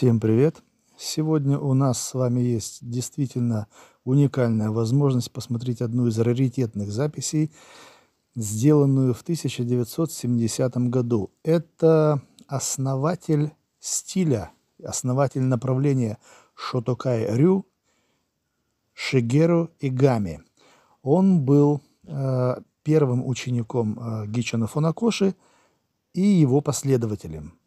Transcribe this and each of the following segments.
Всем привет! Сегодня у нас с вами есть действительно уникальная возможность посмотреть одну из раритетных записей, сделанную в 1970 году. Это основатель стиля, основатель направления Шотокай Рю Шигеру Игами. Он был э, первым учеником э, Гичана Фунакоши и его последователем –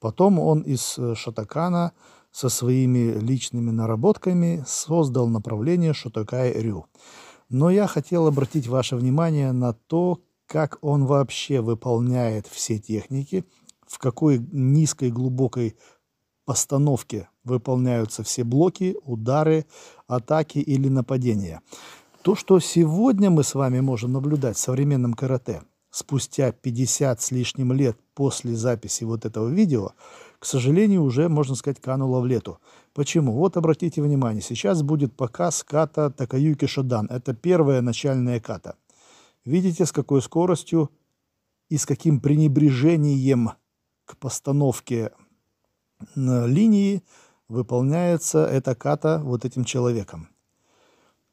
Потом он из э, Шатакана со своими личными наработками создал направление Шатакай-Рю. Но я хотел обратить ваше внимание на то, как он вообще выполняет все техники, в какой низкой глубокой постановке выполняются все блоки, удары, атаки или нападения. То, что сегодня мы с вами можем наблюдать в современном карате, спустя 50 с лишним лет после записи вот этого видео, к сожалению, уже, можно сказать, кануло в лету. Почему? Вот обратите внимание, сейчас будет показ ката Такаюки Шодан. Это первая начальная ката. Видите, с какой скоростью и с каким пренебрежением к постановке линии выполняется эта ката вот этим человеком.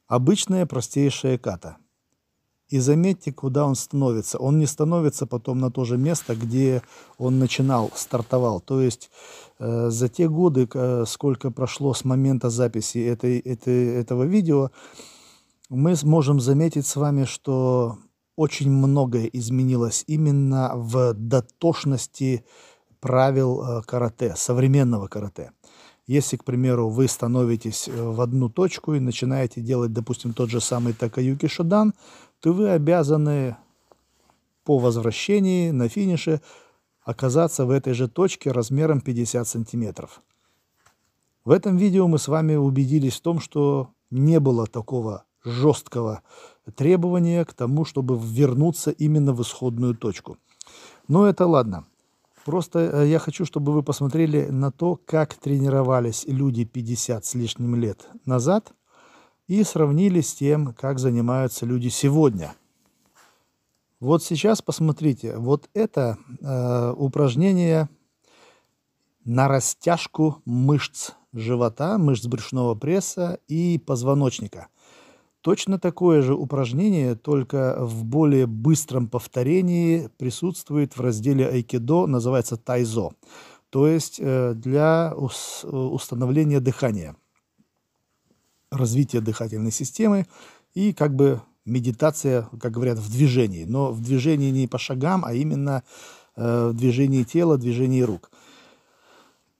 Обычная простейшая ката – и заметьте, куда он становится. Он не становится потом на то же место, где он начинал, стартовал. То есть э, за те годы, э, сколько прошло с момента записи этой, этой, этого видео, мы сможем заметить с вами, что очень многое изменилось именно в дотошности правил э, карате, современного карате. Если, к примеру, вы становитесь э, в одну точку и начинаете делать, допустим, тот же самый Такаюки Шодан, то вы обязаны по возвращении на финише оказаться в этой же точке размером 50 сантиметров. В этом видео мы с вами убедились в том, что не было такого жесткого требования к тому, чтобы вернуться именно в исходную точку. Но это ладно. Просто э, я хочу, чтобы вы посмотрели на то, как тренировались люди 50 с лишним лет назад – и сравнили с тем, как занимаются люди сегодня. Вот сейчас посмотрите, вот это э, упражнение на растяжку мышц живота, мышц брюшного пресса и позвоночника. Точно такое же упражнение, только в более быстром повторении присутствует в разделе айкидо, называется тайзо, то есть э, для э, установления дыхания развитие дыхательной системы и как бы медитация, как говорят, в движении. Но в движении не по шагам, а именно э, в движении тела, движении рук.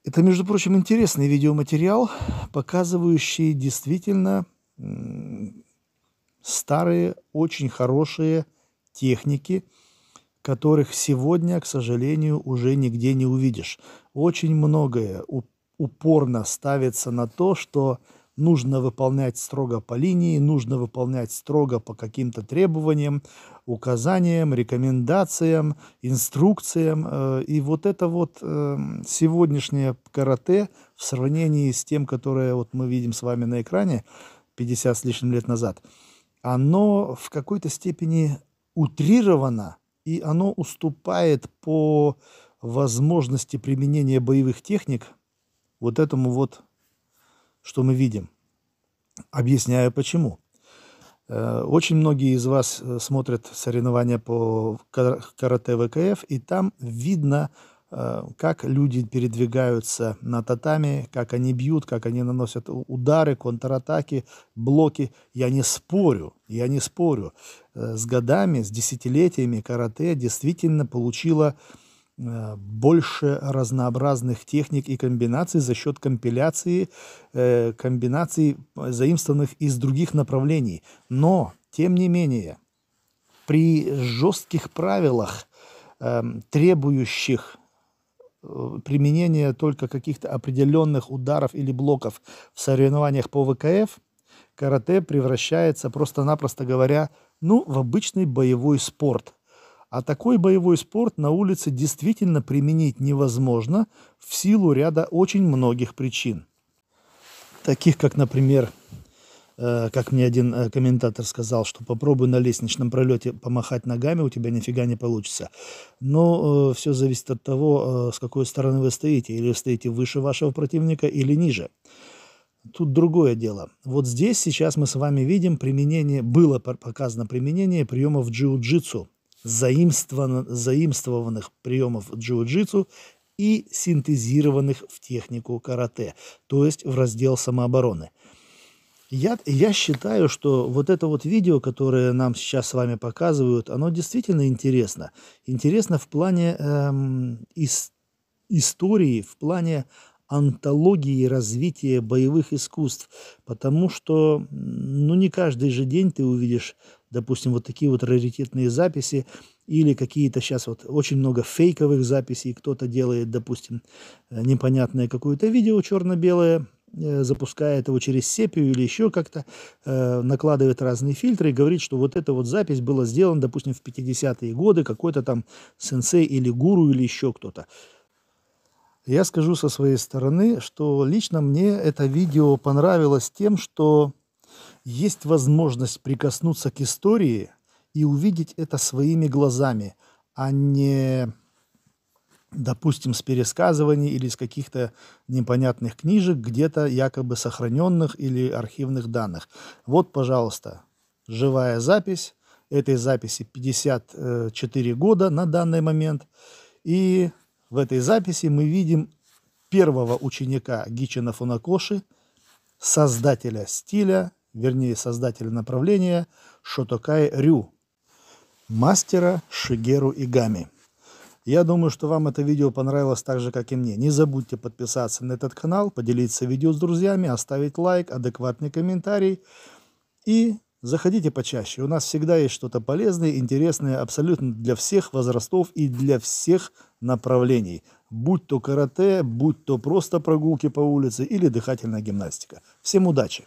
Это, между прочим, интересный видеоматериал, показывающий действительно старые, очень хорошие техники, которых сегодня, к сожалению, уже нигде не увидишь. Очень многое упорно ставится на то, что нужно выполнять строго по линии, нужно выполнять строго по каким-то требованиям, указаниям, рекомендациям, инструкциям. Э, и вот это вот эм, сегодняшнее карате в сравнении с тем, которое вот мы видим с вами на экране 50 с лишним лет назад, оно в какой-то степени утрировано, и оно уступает по возможности применения боевых техник вот этому вот что мы видим. Объясняю почему. Э, очень многие из вас э, смотрят соревнования по карате ВКФ, и там видно, э, как люди передвигаются на татами, как они бьют, как они наносят удары, контратаки, блоки. Я не спорю, я не спорю. С годами, с десятилетиями карате действительно получило Э, больше разнообразных техник и комбинаций за счет компиляции э, комбинаций, э, заимствованных из других направлений. Но, тем не менее, при жестких правилах, эм, требующих применения только каких-то определенных ударов или блоков в соревнованиях по ВКФ, карате превращается просто-напросто говоря, ну, в обычный боевой спорт – а такой боевой спорт на улице действительно применить невозможно в силу ряда очень многих причин. Таких, как, например, э, как мне один э, комментатор сказал, что попробуй на лестничном пролете помахать ногами, у тебя нифига не получится. Но э, все зависит от того, с какой стороны вы стоите. Или вы стоите выше вашего противника, или ниже. Тут другое дело. Вот здесь сейчас мы с вами видим применение, было показано применение приемов джиу-джитсу заимствованных приемов джиу-джитсу и синтезированных в технику карате, то есть в раздел самообороны. Я, я считаю, что вот это вот видео, которое нам сейчас с вами показывают, оно действительно интересно. Интересно в плане эм, ис, истории, в плане антологии развития боевых искусств, потому что ну не каждый же день ты увидишь допустим, вот такие вот раритетные записи или какие-то сейчас вот очень много фейковых записей, кто-то делает, допустим, э, непонятное какое-то видео черно-белое, э, запускает его через сепию или еще как-то, э, накладывает разные фильтры и говорит, что вот эта вот запись была сделана, допустим, в 50-е годы какой-то там сенсей или гуру или еще кто-то. Я скажу со своей стороны, что лично мне это видео понравилось тем, что есть возможность прикоснуться к истории и увидеть это своими глазами, а не, допустим, с пересказываний или с каких-то непонятных книжек, где-то якобы сохраненных или архивных данных. Вот, пожалуйста, живая запись. Этой записи 54 года на данный момент. И в этой записи мы видим первого ученика Гичина Фунакоши, создателя стиля вернее создателя направления Шотокай Рю, мастера Шигеру Игами. Я думаю, что вам это видео понравилось так же, как и мне. Не забудьте подписаться на этот канал, поделиться видео с друзьями, оставить лайк, адекватный комментарий и заходите почаще. У нас всегда есть что-то полезное, интересное абсолютно для всех возрастов и для всех направлений. Будь то карате, будь то просто прогулки по улице или дыхательная гимнастика. Всем удачи!